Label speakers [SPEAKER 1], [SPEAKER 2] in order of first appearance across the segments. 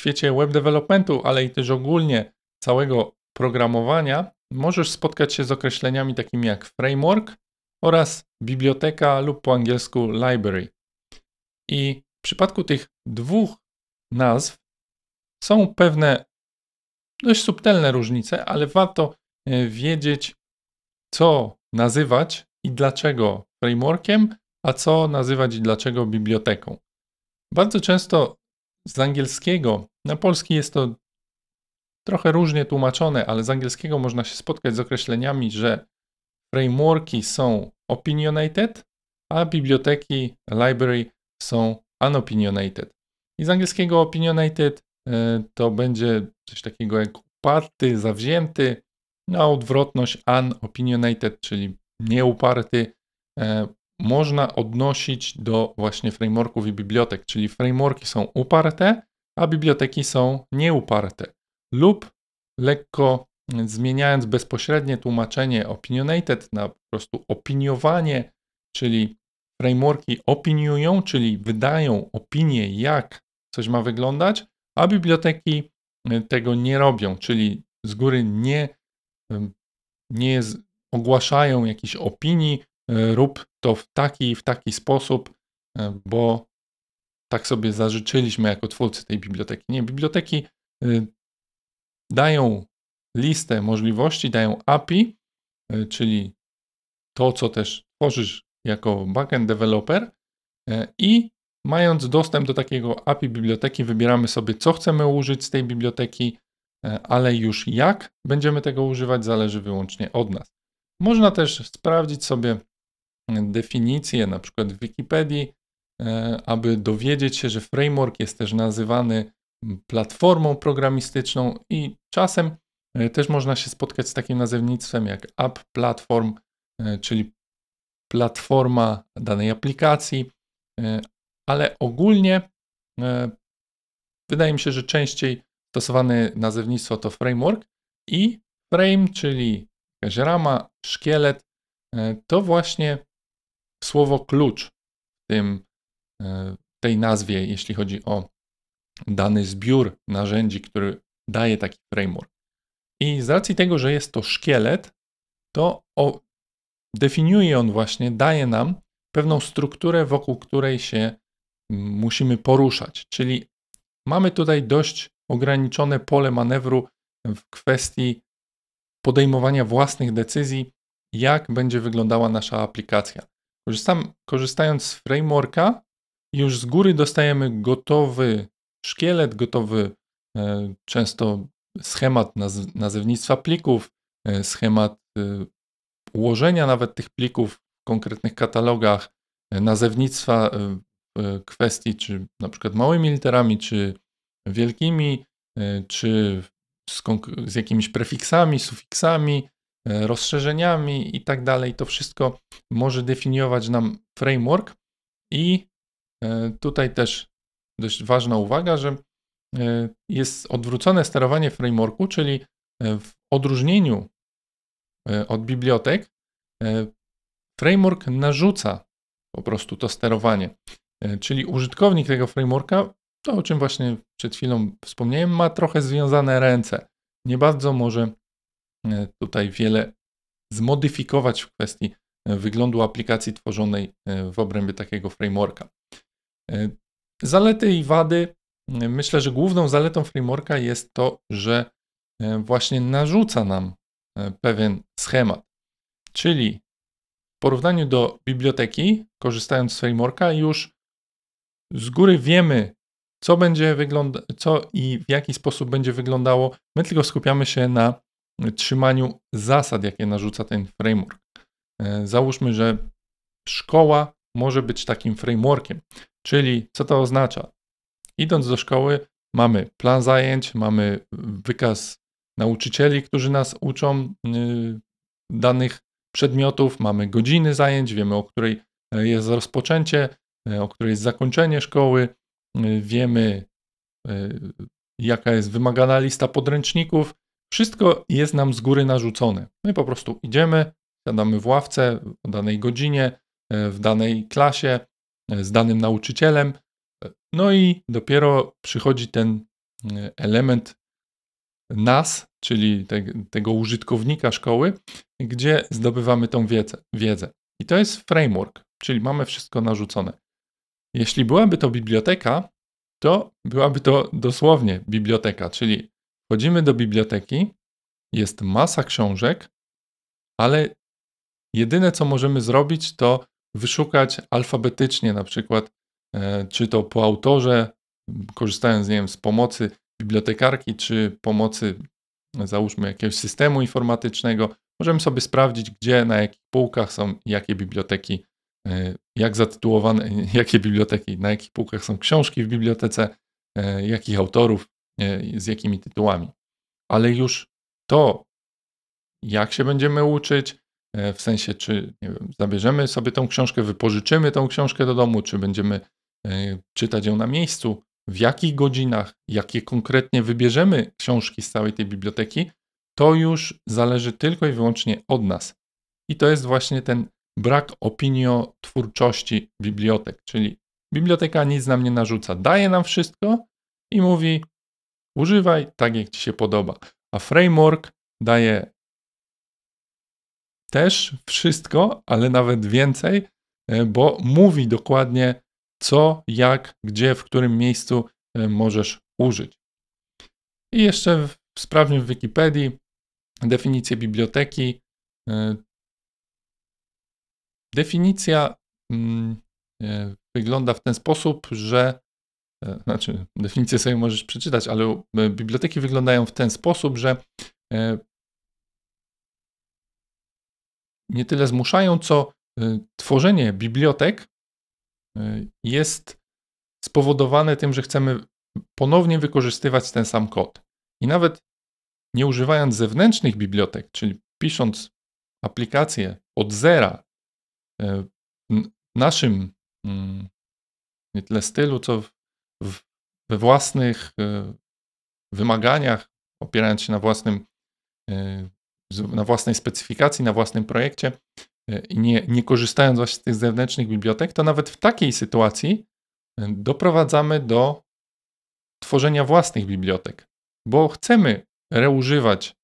[SPEAKER 1] świecie web developmentu, ale i też ogólnie całego programowania, możesz spotkać się z określeniami takimi jak framework oraz biblioteka lub po angielsku library. I w przypadku tych dwóch nazw są pewne dość subtelne różnice, ale warto e, wiedzieć, co nazywać i dlaczego frameworkiem, a co nazywać i dlaczego biblioteką. Bardzo często z angielskiego na polski jest to trochę różnie tłumaczone, ale z angielskiego można się spotkać z określeniami, że frameworki są opinionated, a biblioteki, library są unopinionated. I z angielskiego opinionated e, to będzie coś takiego jak uparty, zawzięty, na odwrotność unopinionated, czyli nieuparty, e, można odnosić do właśnie frameworków i bibliotek, czyli frameworki są uparte, a biblioteki są nieuparte lub lekko zmieniając bezpośrednie tłumaczenie opinionated na po prostu opiniowanie, czyli frameworki opiniują, czyli wydają opinię, jak coś ma wyglądać, a biblioteki y, tego nie robią, czyli z góry nie, y, nie ogłaszają jakichś opinii, y, rób to w taki w taki sposób, bo tak sobie zażyczyliśmy jako twórcy tej biblioteki. Nie, biblioteki y, dają listę możliwości, dają API, y, czyli to, co też tworzysz jako backend developer y, i mając dostęp do takiego API biblioteki, wybieramy sobie, co chcemy użyć z tej biblioteki, ale już jak będziemy tego używać, zależy wyłącznie od nas. Można też sprawdzić sobie definicję, na przykład w Wikipedii, E, aby dowiedzieć się, że framework jest też nazywany platformą programistyczną i czasem e, też można się spotkać z takim nazewnictwem jak App Platform, e, czyli platforma danej aplikacji, ale ogólnie wydaje mi się, że częściej stosowane nazewnictwo to framework i frame, czyli jakaś rama, szkielet, to właśnie słowo klucz w tym E, tej nazwie, jeśli chodzi o dany zbiór narzędzi, który daje taki framework. I z racji tego, że jest to szkielet, to o, definiuje on właśnie, daje nam pewną strukturę, wokół której się musimy poruszać. Czyli mamy tutaj dość ograniczone pole manewru w kwestii podejmowania własnych decyzji, jak będzie wyglądała nasza aplikacja. Korzystam, korzystając z frameworka, już z góry dostajemy gotowy szkielet, gotowy e, często schemat naz nazewnictwa plików, e, schemat e, ułożenia nawet tych plików w konkretnych katalogach, nazewnictwa kwestii, czy na przykład małymi literami, czy wielkimi, czy z, z jakimiś prefiksami, sufiksami, rozszerzeniami i tak dalej. To wszystko może definiować nam framework i E, tutaj też dość ważna uwaga, że e, jest odwrócone sterowanie frameworku, czyli e, w odróżnieniu od bibliotek, framework narzuca po prostu to sterowanie. Czyli użytkownik tego frameworka, to o czym właśnie przed chwilą wspomniałem, ma trochę związane ręce. Nie bardzo może tutaj wiele zmodyfikować w kwestii wyglądu aplikacji tworzonej w obrębie takiego frameworka. E, zalety i wady. E, myślę, że główną zaletą frameworka jest to, że e, właśnie narzuca nam pewien schemat. Czyli w porównaniu do biblioteki, korzystając z frameworka, już z góry wiemy, co będzie co i w jaki sposób będzie wyglądało. My tylko skupiamy się na trzymaniu zasad, jakie narzuca ten framework. Załóżmy, że szkoła może być takim frameworkiem. Czyli co to oznacza? Idąc do szkoły, mamy plan zajęć, mamy wykaz nauczycieli, którzy nas uczą y, danych przedmiotów, mamy godziny zajęć, wiemy o której e, jest rozpoczęcie, e, o której jest zakończenie szkoły, y, wiemy e, jaka jest wymagana lista podręczników. Wszystko jest nam z góry narzucone. My po prostu idziemy, siadamy w ławce o danej godzinie, w danej klasie, z danym nauczycielem. No i dopiero przychodzi ten e, element nas, czyli te, tego użytkownika szkoły, gdzie zdobywamy tą wiedzę, wiedzę. I to jest framework, czyli mamy wszystko narzucone. Jeśli byłaby to biblioteka, to byłaby to dosłownie biblioteka, czyli wchodzimy do biblioteki, jest masa książek, ale jedyne co możemy zrobić, to wyszukać alfabetycznie na przykład, e, czy to po autorze, korzystając nie wiem, z pomocy bibliotekarki, czy pomocy załóżmy jakiegoś systemu informatycznego, możemy sobie sprawdzić, gdzie, na jakich półkach są jakie biblioteki, e, jak zatytułowane, jakie biblioteki, na jakich półkach są książki w bibliotece, e, jakich autorów, z jakimi tytułami. Ale już to, jak się będziemy uczyć, E, w sensie, czy nie wiem, zabierzemy sobie tą książkę, wypożyczymy tą książkę do domu, czy będziemy e, czytać ją na miejscu, w jakich godzinach, jakie konkretnie wybierzemy książki z całej tej biblioteki, to już zależy tylko i wyłącznie od nas. I to jest właśnie ten brak opiniotwórczości bibliotek, czyli biblioteka nic nam nie narzuca, daje nam wszystko i mówi używaj tak, jak ci się podoba. A framework daje też wszystko, ale nawet więcej, e, bo mówi dokładnie co, jak, gdzie, w którym miejscu e, możesz użyć. I jeszcze sprawdźmy w Wikipedii definicję biblioteki. E, definicja mm, wygląda w ten sposób, że znaczy, definicję sobie możesz przeczytać, ale biblioteki wyglądają w ten sposób, że nie tyle zmuszają, co y, tworzenie bibliotek y, jest spowodowane tym, że chcemy ponownie wykorzystywać ten sam kod. I nawet nie używając zewnętrznych bibliotek, czyli pisząc aplikację od zera y, naszym mm, nie tyle stylu, co w, we własnych wymaganiach, opierając się na własnym na własnej specyfikacji, na własnym projekcie e, i nie, nie korzystając właśnie z tych zewnętrznych bibliotek, to nawet w takiej sytuacji e, doprowadzamy do tworzenia własnych bibliotek, bo chcemy reużywać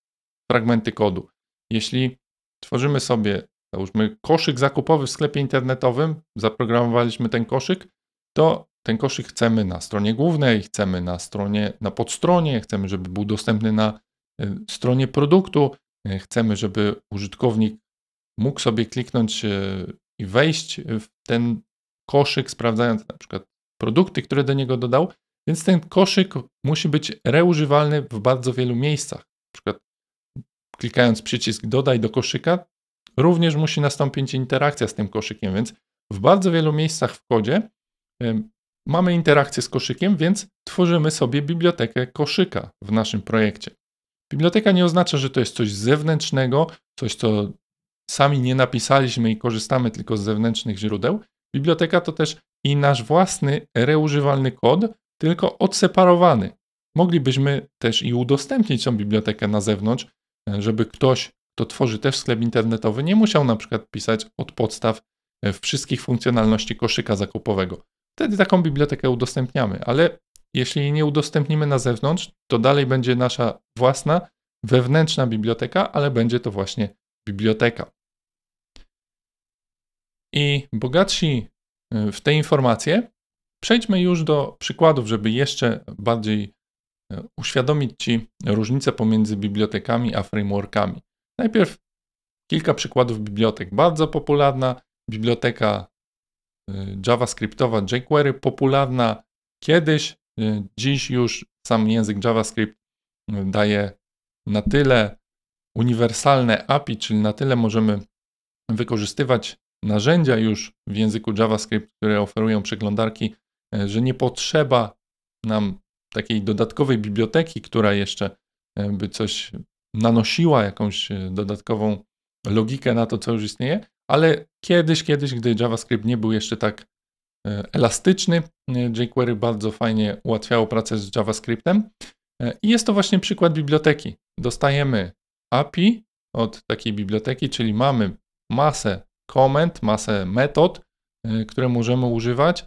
[SPEAKER 1] fragmenty kodu. Jeśli tworzymy sobie, załóżmy, koszyk zakupowy w sklepie internetowym, zaprogramowaliśmy ten koszyk, to ten koszyk chcemy na stronie głównej, chcemy na stronie, na podstronie, chcemy, żeby był dostępny na e, stronie produktu, E, chcemy, żeby użytkownik mógł sobie kliknąć e, i wejść w ten koszyk, sprawdzając na przykład produkty, które do niego dodał, więc ten koszyk musi być reużywalny w bardzo wielu miejscach. Na przykład klikając przycisk dodaj do koszyka, również musi nastąpić interakcja z tym koszykiem, więc w bardzo wielu miejscach w kodzie mamy interakcję z koszykiem, więc tworzymy sobie bibliotekę koszyka w naszym projekcie. Biblioteka nie oznacza, że to jest coś zewnętrznego, coś, co sami nie napisaliśmy i korzystamy tylko z zewnętrznych źródeł. Biblioteka to też i nasz własny reużywalny kod, tylko odseparowany. Moglibyśmy też i udostępnić tą bibliotekę na zewnątrz, e, żeby ktoś, kto tworzy też sklep internetowy, nie musiał na przykład pisać od podstaw e, wszystkich funkcjonalności koszyka zakupowego. Wtedy taką bibliotekę udostępniamy, ale jeśli jej nie udostępnimy na zewnątrz, to dalej będzie nasza własna, wewnętrzna biblioteka, ale będzie to właśnie biblioteka. I bogatsi e, w te informacje, przejdźmy już do przykładów, żeby jeszcze bardziej e, uświadomić Ci różnicę pomiędzy bibliotekami a frameworkami. Najpierw kilka przykładów bibliotek. Bardzo popularna biblioteka e, JavaScriptowa jQuery, popularna kiedyś, Y, dziś już sam język JavaScript y, daje na tyle uniwersalne API, czyli na tyle możemy wykorzystywać narzędzia już w języku JavaScript, które oferują przeglądarki, y, że nie potrzeba nam takiej dodatkowej biblioteki, która jeszcze by coś nanosiła, jakąś dodatkową logikę na to, co już istnieje, ale kiedyś, kiedyś, gdy JavaScript nie był jeszcze tak elastyczny. jQuery bardzo fajnie ułatwiało pracę z JavaScriptem. I jest to właśnie przykład biblioteki. Dostajemy API od takiej biblioteki, czyli mamy masę komend, masę metod, e, które możemy używać,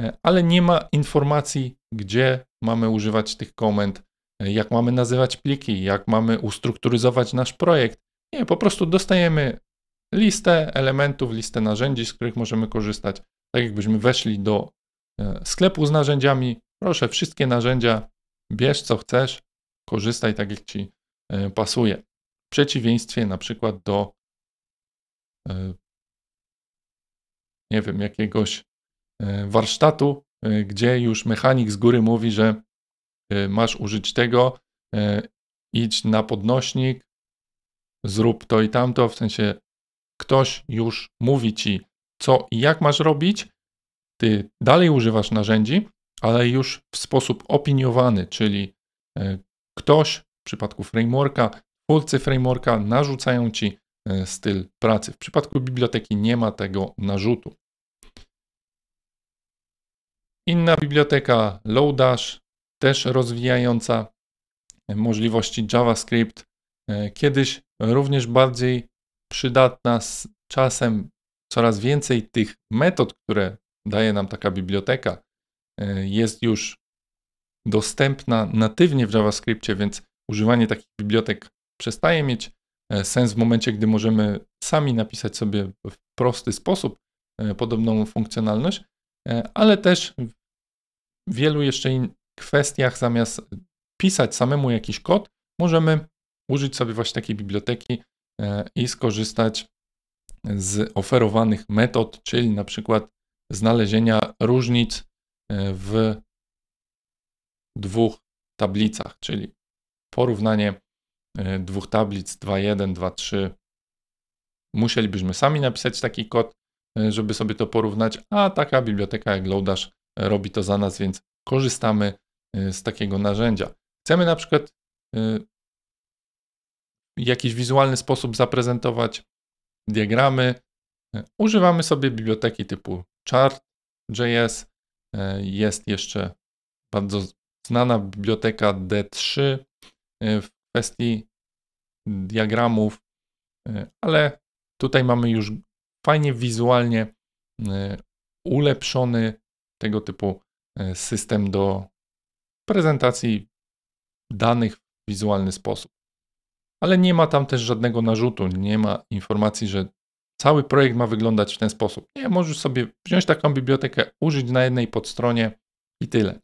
[SPEAKER 1] e, ale nie ma informacji, gdzie mamy używać tych komend, e, jak mamy nazywać pliki, jak mamy ustrukturyzować nasz projekt. Nie, po prostu dostajemy listę elementów, listę narzędzi, z których możemy korzystać tak jakbyśmy weszli do e, sklepu z narzędziami. Proszę, wszystkie narzędzia, bierz co chcesz, korzystaj tak jak ci e, pasuje. W przeciwieństwie na przykład do e, nie wiem, jakiegoś warsztatu, gdzie już mechanik z góry mówi, że masz użyć tego, idź na podnośnik, zrób to i tamto, w sensie ktoś już mówi ci, co i jak masz robić. Ty dalej używasz narzędzi, ale już w sposób opiniowany, czyli e, ktoś w przypadku frameworka, twórcy frameworka narzucają ci e, styl pracy. W przypadku biblioteki nie ma tego narzutu. Inna biblioteka Lodash, też rozwijająca e, możliwości JavaScript, kiedyś również bardziej przydatna z czasem coraz więcej tych metod, które daje nam taka biblioteka, e, jest już dostępna natywnie w JavaScriptie, więc używanie takich bibliotek przestaje mieć e, sens w momencie, gdy możemy sami napisać sobie w prosty sposób e, podobną funkcjonalność, ale też w wielu jeszcze kwestiach zamiast pisać samemu jakiś kod, możemy użyć sobie właśnie takiej biblioteki i skorzystać z oferowanych metod, czyli na przykład znalezienia różnic e, w dwóch tablicach, czyli porównanie e, dwóch tablic 2.1, 2.3. Musielibyśmy sami napisać taki kod, e, żeby sobie to porównać, a taka biblioteka jak Loadash robi to za nas, więc korzystamy z takiego narzędzia. Chcemy na przykład w jakiś wizualny sposób zaprezentować diagramy. Używamy sobie biblioteki typu chart.js. Jest jeszcze bardzo znana biblioteka D3 e, w kwestii diagramów, e, ale tutaj mamy już fajnie wizualnie e, ulepszony tego typu system do prezentacji danych w wizualny sposób ale nie ma tam też żadnego narzutu, nie ma informacji, że cały projekt ma wyglądać w ten sposób. Nie, możesz sobie wziąć taką bibliotekę, użyć na jednej podstronie i tyle.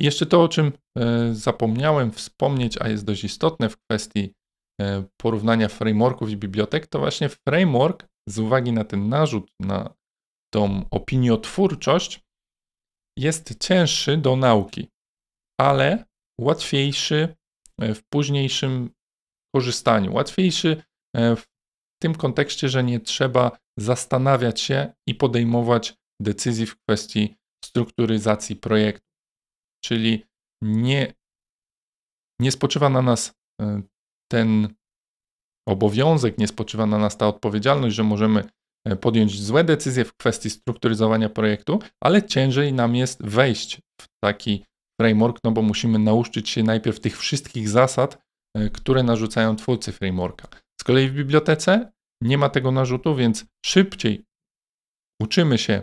[SPEAKER 1] I jeszcze to, o czym e, zapomniałem wspomnieć, a jest dość istotne w kwestii e, porównania frameworków i bibliotek, to właśnie framework z uwagi na ten narzut, na tą opiniotwórczość, jest cięższy do nauki, ale łatwiejszy e, w późniejszym korzystaniu. Łatwiejszy e, w tym kontekście, że nie trzeba zastanawiać się i podejmować decyzji w kwestii strukturyzacji projektu. Czyli nie, nie spoczywa na nas e, ten obowiązek, nie spoczywa na nas ta odpowiedzialność, że możemy e, podjąć złe decyzje w kwestii strukturyzowania projektu, ale ciężej nam jest wejść w taki framework, no bo musimy nauczyć się najpierw tych wszystkich zasad, E, które narzucają twórcy frameworka. Z kolei w bibliotece nie ma tego narzutu, więc szybciej uczymy się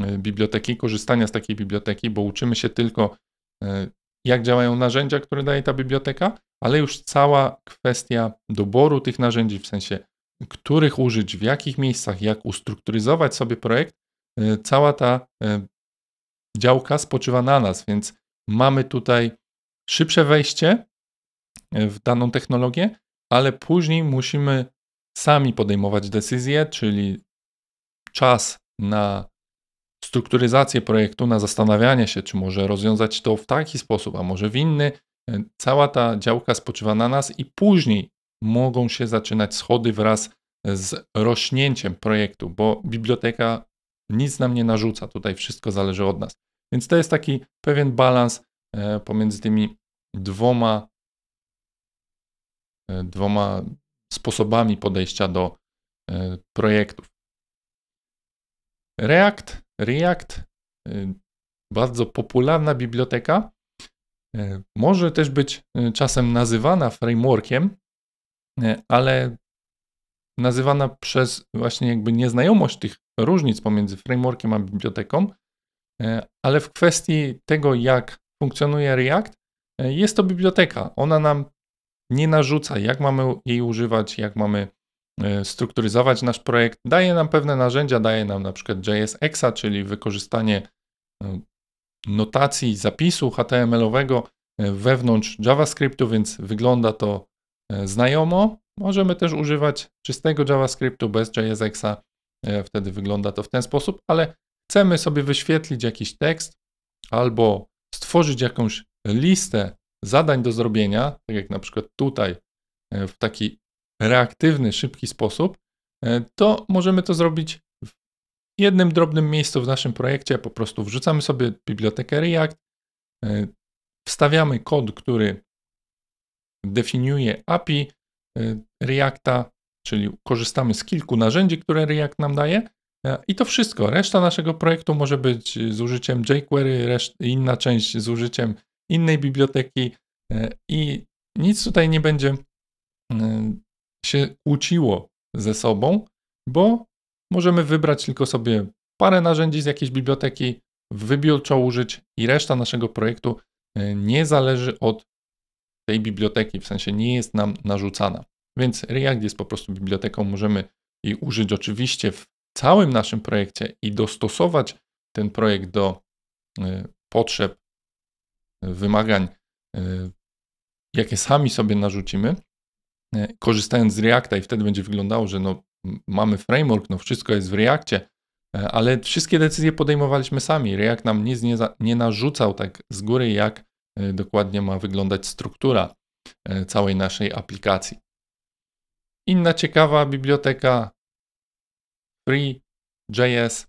[SPEAKER 1] e, biblioteki, korzystania z takiej biblioteki, bo uczymy się tylko, e, jak działają narzędzia, które daje ta biblioteka, ale już cała kwestia doboru tych narzędzi, w sensie których użyć, w jakich miejscach, jak ustrukturyzować sobie projekt, cała ta działka spoczywa na nas, więc mamy tutaj szybsze wejście, w daną technologię, ale później musimy sami podejmować decyzje, czyli czas na strukturyzację projektu, na zastanawianie się, czy może rozwiązać to w taki sposób, a może w inny. E, cała ta działka spoczywa na nas i później mogą się zaczynać schody wraz z rośnięciem projektu, bo biblioteka nic nam nie narzuca, tutaj wszystko zależy od nas. Więc to jest taki pewien balans e, pomiędzy tymi dwoma E, dwoma sposobami podejścia do e, projektów. React, React, e, bardzo popularna biblioteka, może też być czasem nazywana frameworkiem, ale nazywana przez właśnie jakby nieznajomość tych różnic pomiędzy frameworkiem a biblioteką, ale w kwestii tego, jak funkcjonuje React, jest to biblioteka. Ona nam nie narzuca, jak mamy jej używać, jak mamy e, strukturyzować nasz projekt. Daje nam pewne narzędzia, daje nam na przykład JSX-a, czyli wykorzystanie e, notacji zapisu HTML-owego e, wewnątrz JavaScriptu, więc wygląda to znajomo. Możemy też używać czystego JavaScriptu bez JSX-a, wtedy wygląda to w ten sposób, ale chcemy sobie wyświetlić jakiś tekst albo stworzyć jakąś listę zadań do zrobienia, tak jak na przykład tutaj e, w taki reaktywny, szybki sposób, e, to możemy to zrobić w jednym drobnym miejscu w naszym projekcie. Po prostu wrzucamy sobie bibliotekę React, e, wstawiamy kod, który definiuje API Reacta, czyli korzystamy z kilku narzędzi, które React nam daje. I to wszystko. Reszta naszego projektu może być z użyciem jQuery, reszt- inna część z użyciem innej biblioteki e, i nic tutaj nie będzie e, się kłóciło ze sobą, bo możemy wybrać tylko sobie parę narzędzi z jakiejś biblioteki, wybiórczo użyć i reszta naszego projektu e, nie zależy od tej biblioteki, w sensie nie jest nam narzucana. Więc React jest po prostu biblioteką, możemy jej użyć oczywiście w całym naszym projekcie i dostosować ten projekt do potrzeb wymagań, e, jakie sami sobie narzucimy, e, korzystając z Reacta i wtedy będzie wyglądało, że no, mamy framework, no wszystko jest w Reakcie, e, ale wszystkie decyzje podejmowaliśmy sami. React nam nic nie, za, nie narzucał tak z góry, jak dokładnie ma wyglądać struktura całej naszej aplikacji. Inna ciekawa biblioteka Free.js.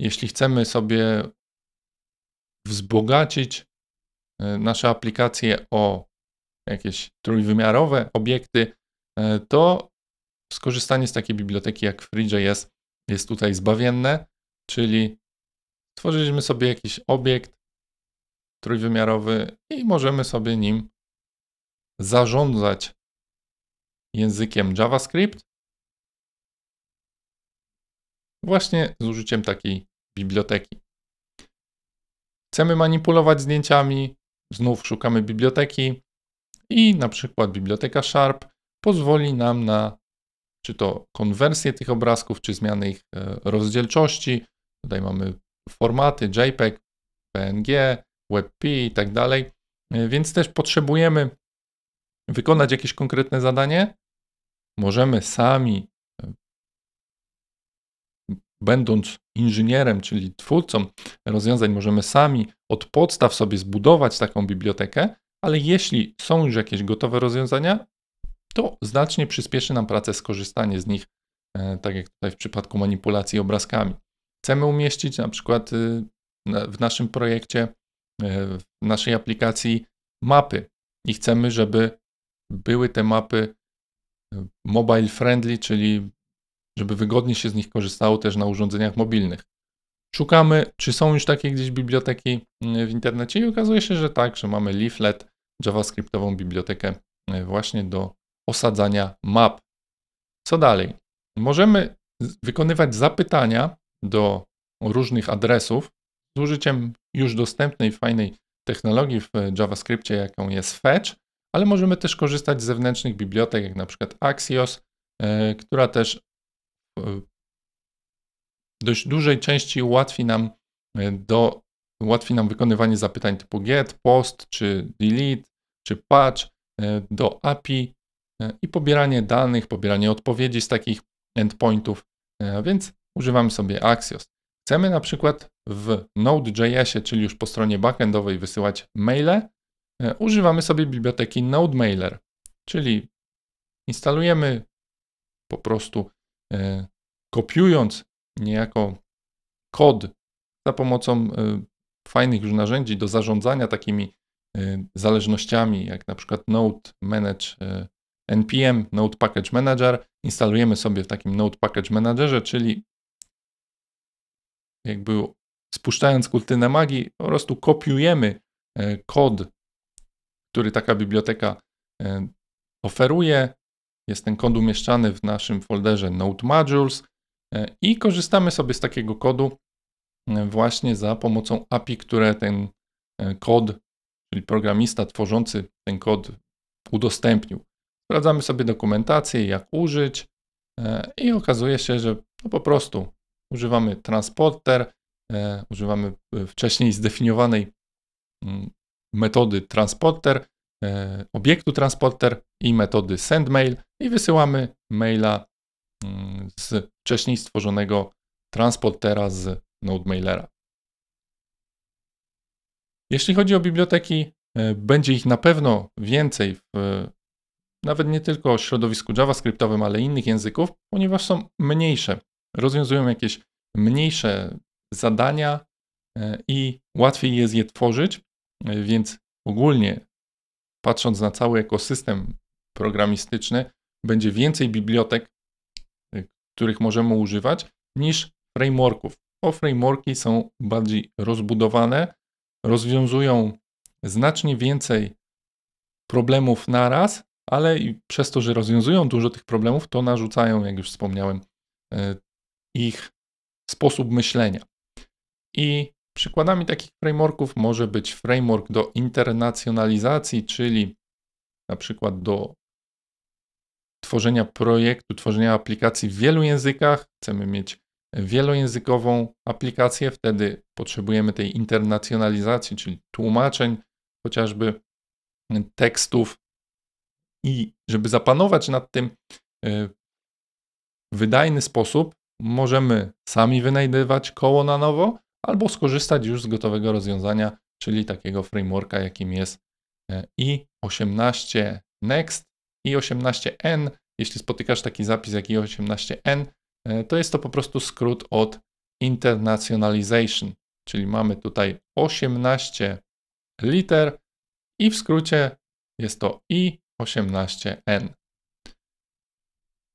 [SPEAKER 1] Jeśli chcemy sobie wzbogacić E, nasze aplikacje o jakieś trójwymiarowe obiekty, e, to skorzystanie z takiej biblioteki jak FreeJS jest tutaj zbawienne, czyli stworzyliśmy sobie jakiś obiekt trójwymiarowy i możemy sobie nim zarządzać językiem JavaScript właśnie z użyciem takiej biblioteki. Chcemy manipulować zdjęciami, Znów szukamy biblioteki i na przykład biblioteka Sharp pozwoli nam na czy to konwersję tych obrazków, czy zmianę ich e, rozdzielczości. Tutaj mamy formaty JPEG, PNG, WebP i tak dalej. E, więc też potrzebujemy wykonać jakieś konkretne zadanie. Możemy sami, e, będąc inżynierem, czyli twórcą rozwiązań, możemy sami od podstaw sobie zbudować taką bibliotekę, ale jeśli są już jakieś gotowe rozwiązania, to znacznie przyspieszy nam pracę skorzystanie z nich, e, tak jak tutaj w przypadku manipulacji obrazkami. Chcemy umieścić na przykład y, w naszym projekcie, e, w naszej aplikacji mapy i chcemy, żeby były te mapy e, mobile friendly, czyli żeby wygodnie się z nich korzystało też na urządzeniach mobilnych. Szukamy, czy są już takie gdzieś biblioteki mm, w internecie i okazuje się, że tak, że mamy leaflet, javascriptową bibliotekę e, właśnie do osadzania map. Co dalej? Możemy wykonywać zapytania do różnych adresów z użyciem już dostępnej, fajnej technologii w JavaScriptie, jaką jest Fetch, ale możemy też korzystać z zewnętrznych bibliotek, jak na przykład Axios, e, która też e, dość dużej części ułatwi nam, e, do, ułatwi nam wykonywanie zapytań typu get, post, czy delete, czy patch e, do API e, i pobieranie danych, pobieranie odpowiedzi z takich endpointów, więc używamy sobie Axios. Chcemy na przykład w Node.jsie, czyli już po stronie backendowej wysyłać maile, używamy sobie biblioteki NodeMailer, czyli instalujemy po prostu kopiując niejako kod za pomocą y, fajnych już narzędzi do zarządzania takimi y, zależnościami, jak na przykład Node Manage y, NPM, Node Package Manager. Instalujemy sobie w takim Node Package Managerze, czyli jakby spuszczając kultynę magii, po prostu kopiujemy kod, który taka biblioteka oferuje. Jest ten kod umieszczany w naszym folderze Node Modules. E, I korzystamy sobie z takiego kodu e, właśnie za pomocą API, które ten e, kod, czyli programista tworzący ten kod udostępnił. Sprawdzamy sobie dokumentację, jak użyć i okazuje się, że no po prostu używamy transporter, używamy wcześniej zdefiniowanej mm, metody transporter, obiektu transporter i metody sendmail i wysyłamy maila Mm, z wcześniej stworzonego transportera z NodeMailera. Jeśli chodzi o biblioteki, e, będzie ich na pewno więcej w nawet nie tylko o środowisku JavaScriptowym, ale innych języków, ponieważ są mniejsze, rozwiązują jakieś mniejsze zadania e, i łatwiej jest je tworzyć, e, więc ogólnie patrząc na cały ekosystem programistyczny, będzie więcej bibliotek których możemy używać, niż frameworków, bo frameworki są bardziej rozbudowane, rozwiązują znacznie więcej problemów naraz, ale przez to, że rozwiązują dużo tych problemów, to narzucają, jak już wspomniałem, e, ich sposób myślenia. I przykładami takich frameworków może być framework do internacjonalizacji, czyli na przykład do tworzenia projektu, tworzenia aplikacji w wielu językach, chcemy mieć wielojęzykową aplikację, wtedy potrzebujemy tej internacjonalizacji, czyli tłumaczeń, chociażby tekstów. I żeby zapanować nad tym e, w wydajny sposób, możemy sami wynajdywać koło na nowo, albo skorzystać już z gotowego rozwiązania, czyli takiego frameworka, jakim jest e, i18 Next i18N. Jeśli spotykasz taki zapis jak I18N, e, to jest to po prostu skrót od internationalization, czyli mamy tutaj 18 liter i w skrócie jest to I18N.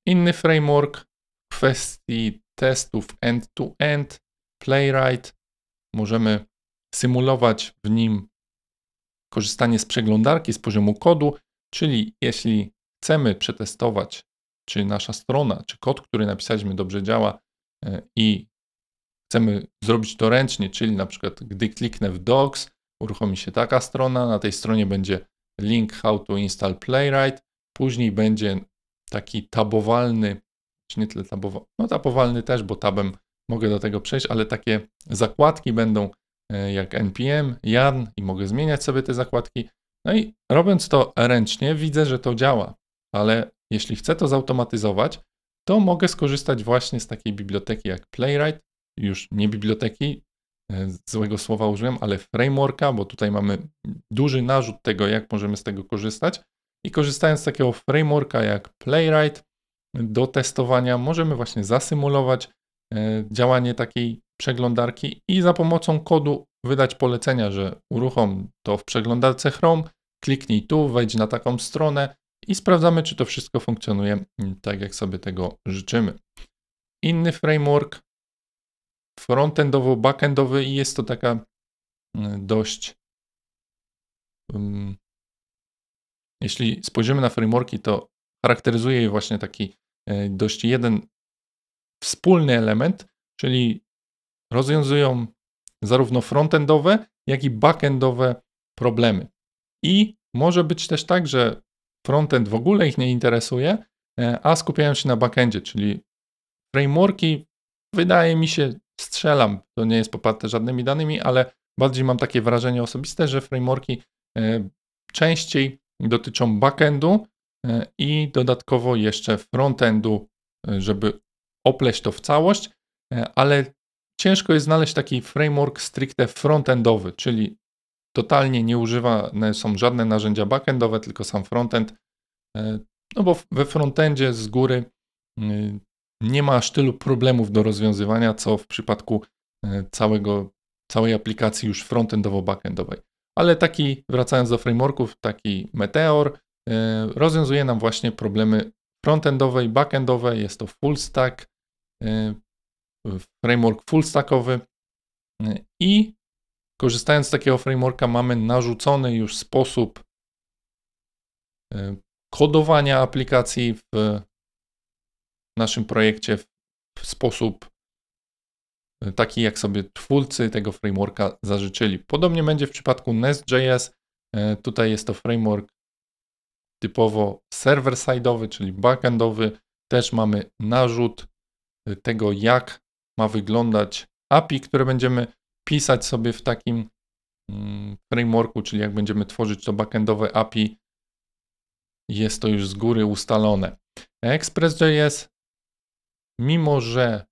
[SPEAKER 1] Inny framework w kwestii testów end-to-end, -end, Playwright. Możemy symulować w nim korzystanie z przeglądarki z poziomu kodu, czyli jeśli chcemy przetestować, czy nasza strona, czy kod, który napisaliśmy dobrze działa e, i chcemy zrobić to ręcznie, czyli na przykład gdy kliknę w Docs, uruchomi się taka strona, na tej stronie będzie link how to install Playwright, później będzie taki tabowalny, czy nie tyle tabowalny, no tabowalny też, bo tabem mogę do tego przejść, ale takie zakładki będą e, jak npm, yarn i mogę zmieniać sobie te zakładki. No i robiąc to ręcznie widzę, że to działa ale jeśli chcę to zautomatyzować, to mogę skorzystać właśnie z takiej biblioteki jak Playwright, już nie biblioteki, e, złego słowa użyłem, ale frameworka, bo tutaj mamy duży narzut tego, jak możemy z tego korzystać. I korzystając z takiego frameworka jak Playwright do testowania, możemy właśnie zasymulować e, działanie takiej przeglądarki i za pomocą kodu wydać polecenia, że uruchom to w przeglądarce Chrome, kliknij tu, wejdź na taką stronę, i sprawdzamy, czy to wszystko funkcjonuje tak, jak sobie tego życzymy. Inny framework frontendowo-backendowy i jest to taka e, dość. Um, jeśli spojrzymy na frameworki, to charakteryzuje je właśnie taki e, dość jeden wspólny element, czyli rozwiązują zarówno frontendowe, jak i backendowe problemy. I może być też tak, że frontend w ogóle ich nie interesuje, e, a skupiają się na backendzie, czyli frameworki, wydaje mi się, strzelam, to nie jest poparte żadnymi danymi, ale bardziej mam takie wrażenie osobiste, że frameworki e, częściej dotyczą backendu e, i dodatkowo jeszcze frontendu, żeby opleść to w całość, ale ciężko jest znaleźć taki framework stricte frontendowy, czyli Totalnie nie używane są żadne narzędzia backendowe, tylko sam frontend. E, no bo we frontendzie z góry e, nie ma aż tylu problemów do rozwiązywania, co w przypadku e, całego, całej aplikacji już frontendowo-backendowej. Ale taki, wracając do frameworków, taki Meteor rozwiązuje nam właśnie problemy frontendowe i backendowe. Jest to full stack, framework full stackowy i Korzystając z takiego frameworka mamy narzucony już sposób y, kodowania aplikacji w naszym projekcie w sposób y, taki, jak sobie twórcy tego frameworka zażyczyli. Podobnie będzie w przypadku Nest.js. Y, tutaj jest to framework typowo server-side'owy, czyli backendowy. Też mamy narzut tego, jak ma wyglądać API, które będziemy pisać sobie w takim mm, frameworku, czyli jak będziemy tworzyć to backendowe API, jest to już z góry ustalone. Express.js, mimo że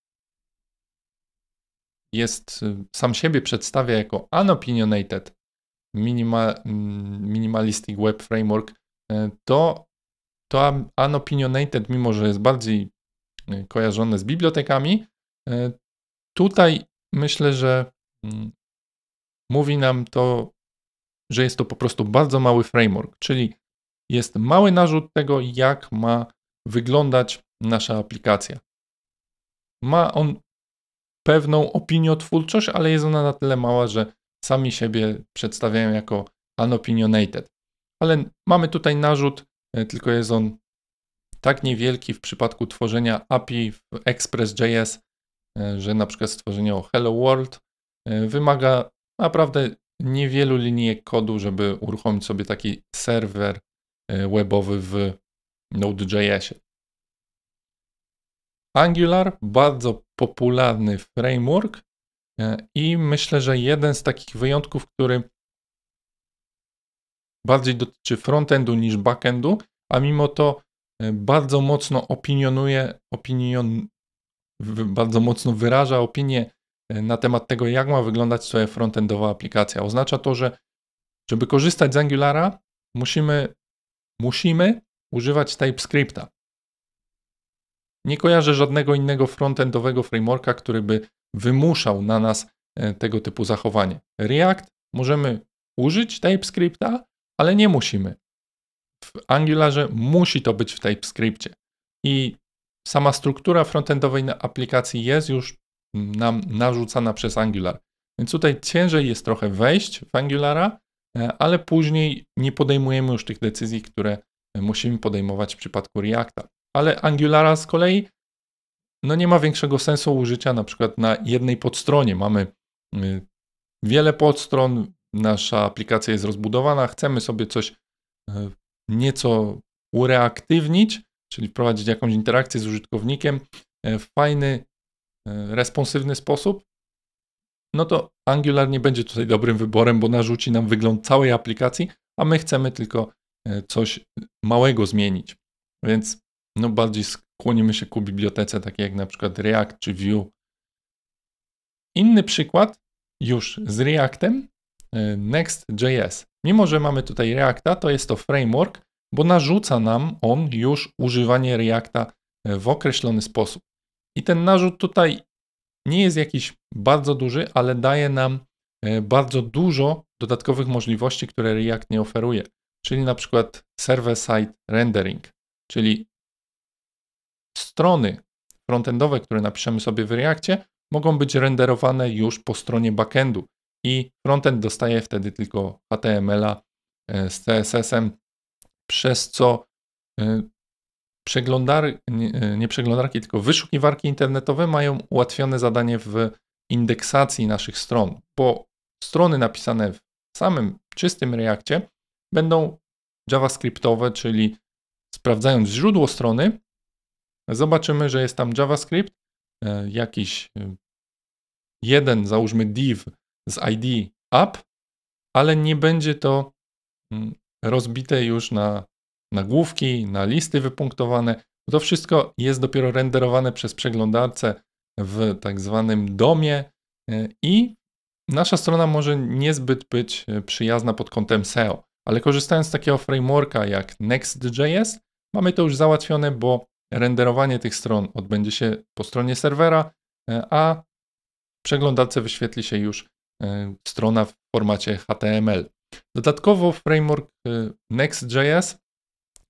[SPEAKER 1] jest, sam siebie przedstawia jako unopinionated minimal, mm, minimalistic web framework, e, to, to unopinionated, mimo że jest bardziej e, kojarzone z bibliotekami, e, tutaj myślę, że Mm. mówi nam to, że jest to po prostu bardzo mały framework, czyli jest mały narzut tego, jak ma wyglądać nasza aplikacja. Ma on pewną opiniotwórczość, ale jest ona na tyle mała, że sami siebie przedstawiają jako unopinionated. Ale mamy tutaj narzut, e, tylko jest on tak niewielki w przypadku tworzenia API w Express.js, e, że na przykład stworzenie o Hello World E, wymaga naprawdę niewielu linijek kodu, żeby uruchomić sobie taki serwer e, webowy w Node.jsie. Angular, bardzo popularny framework e, i myślę, że jeden z takich wyjątków, który bardziej dotyczy frontendu niż backendu, a mimo to bardzo mocno opinionuje, opinion, bardzo mocno wyraża opinię na temat tego, jak ma wyglądać Twoja frontendowa aplikacja. Oznacza to, że żeby korzystać z Angulara, musimy, musimy używać TypeScripta. Nie kojarzę żadnego innego frontendowego frameworka, który by wymuszał na nas e, tego typu zachowanie. React możemy użyć TypeScripta, ale nie musimy. W Angularze musi to być w TypeScriptie. I sama struktura frontendowej aplikacji jest już nam narzucana przez Angular. Więc tutaj ciężej jest trochę wejść w Angulara, e, ale później nie podejmujemy już tych decyzji, które musimy podejmować w przypadku Reacta. Ale Angulara z kolei no nie ma większego sensu użycia na przykład na jednej podstronie. Mamy y, wiele podstron, nasza aplikacja jest rozbudowana, chcemy sobie coś e, nieco ureaktywnić, czyli wprowadzić jakąś interakcję z użytkownikiem e, fajny E, responsywny sposób, no to Angular nie będzie tutaj dobrym wyborem, bo narzuci nam wygląd całej aplikacji, a my chcemy tylko e, coś małego zmienić. Więc no bardziej skłonimy się ku bibliotece takiej jak na przykład React czy Vue. Inny przykład już z Reactem e, Next.js. Mimo, że mamy tutaj Reacta, to jest to framework, bo narzuca nam on już używanie Reacta w określony sposób. I ten narzut tutaj nie jest jakiś bardzo duży, ale daje nam e, bardzo dużo dodatkowych możliwości, które React nie oferuje. Czyli na przykład server-side rendering, czyli strony frontendowe, które napiszemy sobie w Reactie, mogą być renderowane już po stronie backendu i frontend dostaje wtedy tylko HTML-a e, z CSS-em, przez co e, przeglądar, nie, e, nie przeglądarki, tylko wyszukiwarki internetowe mają ułatwione zadanie w indeksacji naszych stron, bo strony napisane w samym czystym Reakcie będą JavaScriptowe, czyli sprawdzając źródło strony, zobaczymy, że jest tam JavaScript, e, jakiś e, jeden, załóżmy div z ID app, ale nie będzie to mm, rozbite już na nagłówki, na listy wypunktowane. To wszystko jest dopiero renderowane przez przeglądarce w tak zwanym domie e, i nasza strona może niezbyt być e, przyjazna pod kątem SEO, ale korzystając z takiego frameworka jak Next.js mamy to już załatwione, bo renderowanie tych stron odbędzie się po stronie serwera, e, a w przeglądarce wyświetli się już strona w formacie HTML. Dodatkowo framework Next.js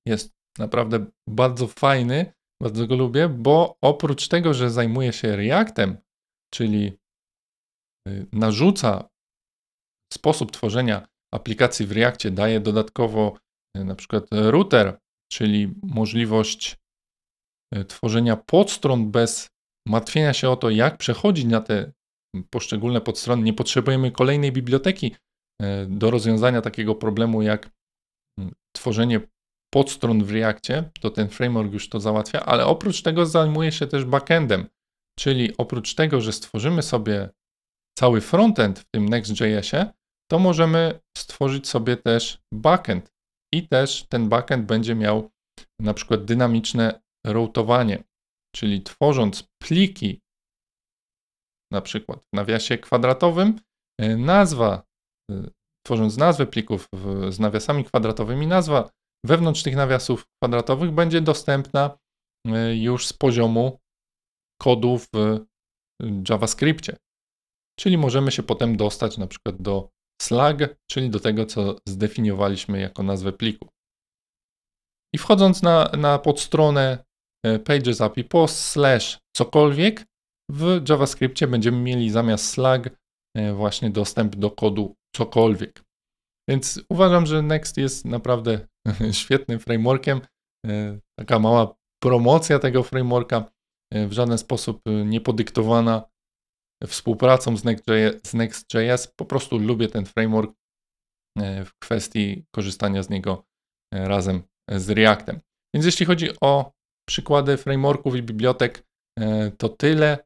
[SPEAKER 1] jest naprawdę bardzo fajny, bardzo go lubię, bo oprócz tego, że zajmuje się Reactem, czyli y, narzuca sposób tworzenia aplikacji w Reactie, daje dodatkowo y, na przykład router, czyli możliwość y, tworzenia podstron bez martwienia się o to, jak przechodzić na te poszczególne podstrony. Nie potrzebujemy kolejnej biblioteki do rozwiązania takiego problemu jak tworzenie podstron w Reactie, to ten framework już to załatwia, ale oprócz tego zajmuje się też backendem, czyli oprócz tego, że stworzymy sobie cały frontend w tym Next.jsie, to możemy stworzyć sobie też backend i też ten backend będzie miał na przykład dynamiczne routowanie, czyli tworząc pliki, na przykład w nawiasie kwadratowym, e, nazwa, e, tworząc nazwę plików z nawiasami kwadratowymi, nazwa wewnątrz tych nawiasów kwadratowych będzie dostępna y, już z poziomu kodu w y, JavaScriptie. Czyli możemy się potem dostać na przykład do slag, czyli do tego, co zdefiniowaliśmy jako nazwę pliku. I wchodząc na, na podstronę y, Pages API post slash cokolwiek, w JavaScriptie będziemy mieli zamiast slag właśnie dostęp do kodu cokolwiek. Więc uważam, że Next jest naprawdę świetnym frameworkiem. E, taka mała promocja tego frameworka, e, w żaden sposób e, niepodyktowana współpracą z Next.js. po prostu lubię ten framework w kwestii korzystania z niego razem z Reactem. Więc jeśli chodzi o przykłady frameworków i bibliotek, to tyle.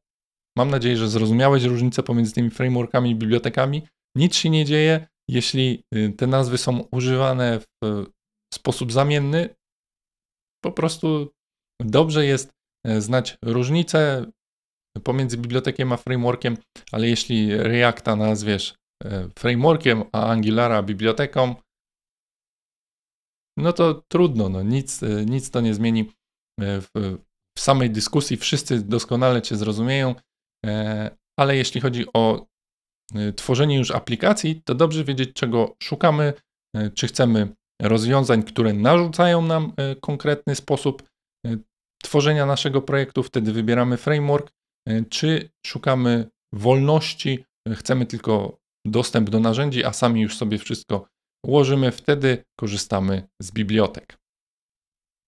[SPEAKER 1] Mam nadzieję, że zrozumiałeś różnicę pomiędzy tymi frameworkami i bibliotekami. Nic się nie dzieje, jeśli te nazwy są używane w sposób zamienny. Po prostu dobrze jest e, znać różnice pomiędzy bibliotekiem a frameworkiem, ale jeśli Reacta nazwiesz e, frameworkiem, a Angulara biblioteką, no to trudno, no nic, e, nic to nie zmieni w, w samej dyskusji. Wszyscy doskonale cię zrozumieją, ale jeśli chodzi o tworzenie już aplikacji, to dobrze wiedzieć, czego szukamy, czy chcemy rozwiązań, które narzucają nam e, konkretny sposób e, tworzenia naszego projektu, wtedy wybieramy framework, e, czy szukamy wolności, chcemy tylko dostęp do narzędzi, a sami już sobie wszystko ułożymy, wtedy korzystamy z bibliotek.